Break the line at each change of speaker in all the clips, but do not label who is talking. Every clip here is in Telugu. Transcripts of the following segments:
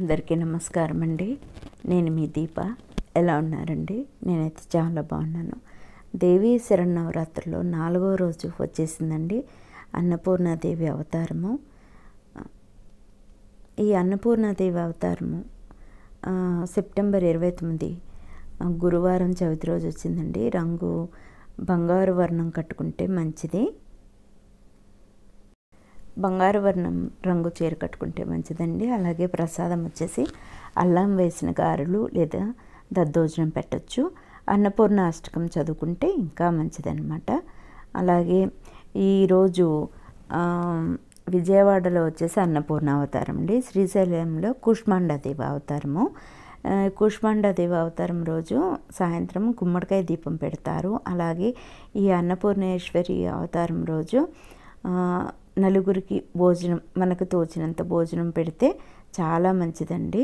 అందరికీ నమస్కారం అండి నేను మీ దీప ఎలా ఉన్నారండి నేనైతే చాలా బాగున్నాను దేవీ శరణవరాత్రిలో నాలుగో రోజు వచ్చేసిందండి అన్నపూర్ణాదేవి అవతారము ఈ అన్నపూర్ణాదేవి అవతారము సెప్టెంబర్ ఇరవై తొమ్మిది గురువారం చవితి రోజు వచ్చిందండి రంగు బంగారు వర్ణం కట్టుకుంటే మంచిది బంగారు వర్ణం రంగు చీర కట్టుకుంటే మంచిదండి అలాగే ప్రసాదం వచ్చేసి అల్లం వేసిన గారెలు లేదా దద్దోజనం పెట్టచ్చు అన్నపూర్ణ అష్టకం చదువుకుంటే ఇంకా మంచిదన్నమాట అలాగే ఈరోజు విజయవాడలో వచ్చేసి అన్నపూర్ణ అవతారం అండి శ్రీశైలంలో కుష్మాండాదేవి అవతారము కుష్మాండాదేవి అవతారం రోజు సాయంత్రం గుమ్మడికాయ దీపం పెడతారు అలాగే ఈ అన్నపూర్ణేశ్వరి అవతారం రోజు నలుగురికి భోజనం మనకు తోచినంత భోజనం పెడితే చాలా మంచిదండి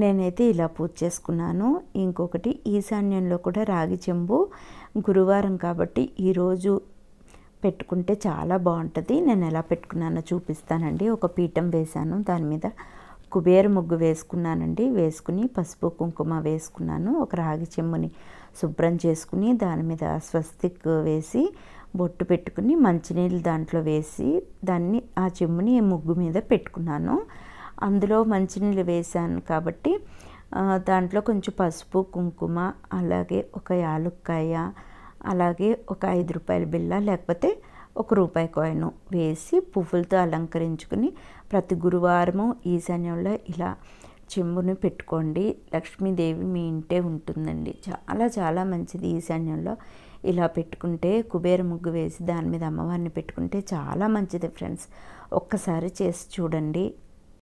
నేనైతే ఇలా పూజ చేసుకున్నాను ఇంకొకటి ఈశాన్యంలో కూడా రాగి చెంబు గురువారం కాబట్టి ఈరోజు పెట్టుకుంటే చాలా బాగుంటుంది నేను ఎలా పెట్టుకున్నానో చూపిస్తానండి ఒక పీఠం వేశాను దాని మీద కుబేర ముగ్గు వేసుకున్నానండి వేసుకుని పసుపు కుంకుమ వేసుకున్నాను ఒక రాగి చెంబుని శుభ్రం చేసుకుని దాని మీద స్వస్తిక్ వేసి బొట్టు పెట్టుకుని మంచినీళ్ళు దాంట్లో వేసి దాన్ని ఆ చెమ్ముని ముగ్గు మీద పెట్టుకున్నాను అందులో మంచినీళ్ళు వేశాను కాబట్టి దాంట్లో కొంచెం పసుపు కుంకుమ అలాగే ఒక యాలుక్కాయ అలాగే ఒక ఐదు రూపాయల బిల్ల లేకపోతే ఒక రూపాయి కాయిన్ వేసి పువ్వులతో అలంకరించుకుని ప్రతి గురువారము ఈ సమయంలో ఇలా చెంబుని పెట్టుకోండి లక్ష్మీదేవి మీ ఇంటే ఉంటుందండి చాలా చాలా మంచిది ఈ సమయంలో ఇలా పెట్టుకుంటే కుబేర ముగ్గు వేసి దాని మీద అమ్మవారిని పెట్టుకుంటే చాలా మంచిది ఫ్రెండ్స్ ఒక్కసారి చేసి చూడండి